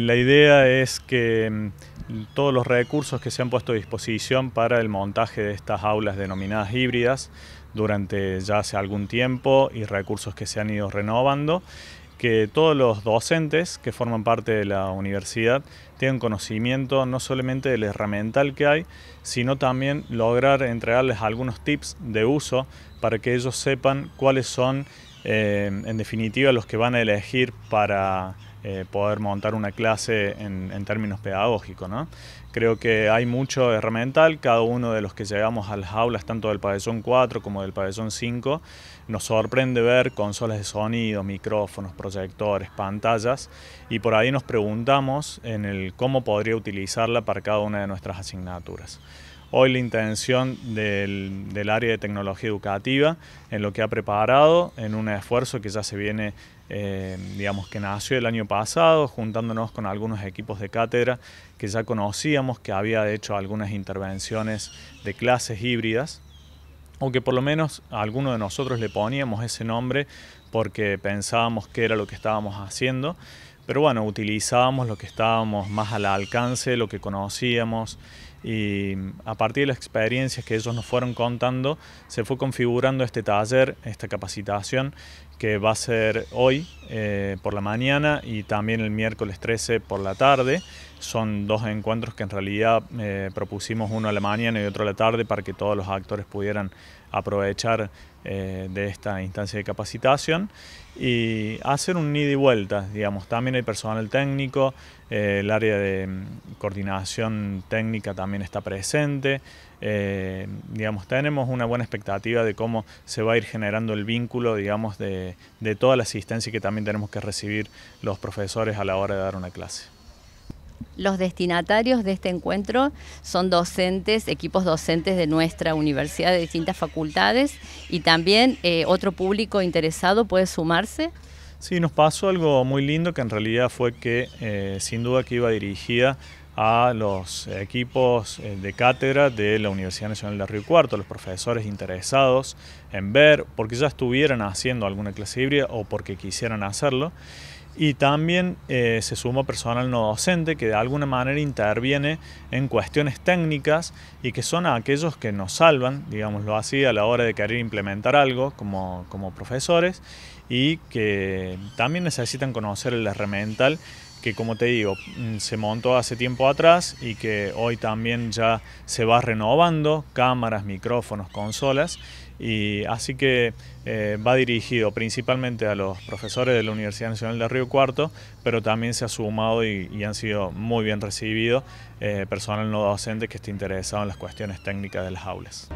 La idea es que mm, todos los recursos que se han puesto a disposición para el montaje de estas aulas denominadas híbridas durante ya hace algún tiempo y recursos que se han ido renovando, que todos los docentes que forman parte de la universidad tengan conocimiento no solamente del herramental que hay, sino también lograr entregarles algunos tips de uso para que ellos sepan cuáles son, eh, en definitiva, los que van a elegir para eh, poder montar una clase en, términos pedagógicos. ¿no? Creo que hay mucho herramental, cada uno de los que llegamos a las aulas, tanto del pabellón 4 como del pabellón 5, nos sorprende ver consolas de sonido, micrófonos, proyectores, pantallas, y por ahí nos preguntamos en el cómo podría utilizarla para cada una de nuestras asignaturas. Hoy la intención del, área de tecnología educativa en lo que ha preparado, en un esfuerzo que ya se viene, eh, digamos que nació el año pasado, juntándonos con algunos equipos de cátedra que ya conocíamos, que había hecho algunas intervenciones de clases híbridas, o que por lo menos a alguno de nosotros le poníamos ese nombre porque pensábamos que era lo que estábamos haciendo. Pero bueno, utilizábamos lo que estábamos más al alcance, lo que conocíamos y a partir de las experiencias que ellos nos fueron contando, se fue configurando este taller, esta capacitación, que va a ser hoy eh, por la mañana y también el miércoles 13 por la tarde. Son dos encuentros que en realidad eh, propusimos uno a la mañana y otro a la tarde para que todos los actores pudieran aprovechar eh, de esta instancia de capacitación y hacer un ida y vuelta, digamos, también hay personal técnico, eh, el área de mm, coordinación técnica también está presente. Eh, tenemos una buena expectativa de cómo se va a ir generando el vínculo, de, toda la asistencia que también tenemos que recibir los profesores a la hora de dar una clase. Los destinatarios de este encuentro son docentes, equipos docentes de nuestra universidad de distintas facultades y también eh, otro público interesado puede sumarse. Sí, nos pasó algo muy lindo que en realidad fue que eh, sin duda que iba dirigida a los equipos eh, de cátedra de la Universidad Nacional de Río Cuarto, los profesores interesados en ver, porque ya estuvieran haciendo alguna clase híbrida o porque quisieran hacerlo. Y también eh, se suma personal no docente que de alguna manera interviene en cuestiones técnicas y que son aquellos que nos salvan, digámoslo así, a la hora de querer implementar algo como, como profesores y que también necesitan conocer el herramiental que como te digo, mm, se montó hace tiempo atrás y que hoy también ya se va renovando, cámaras, micrófonos, consolas, y así que eh, va dirigido principalmente a los profesores de la Universidad Nacional de Río Cuarto, pero también se ha sumado y, han sido muy bien recibidos eh, personal no docente que esté interesado en las cuestiones técnicas de las aulas.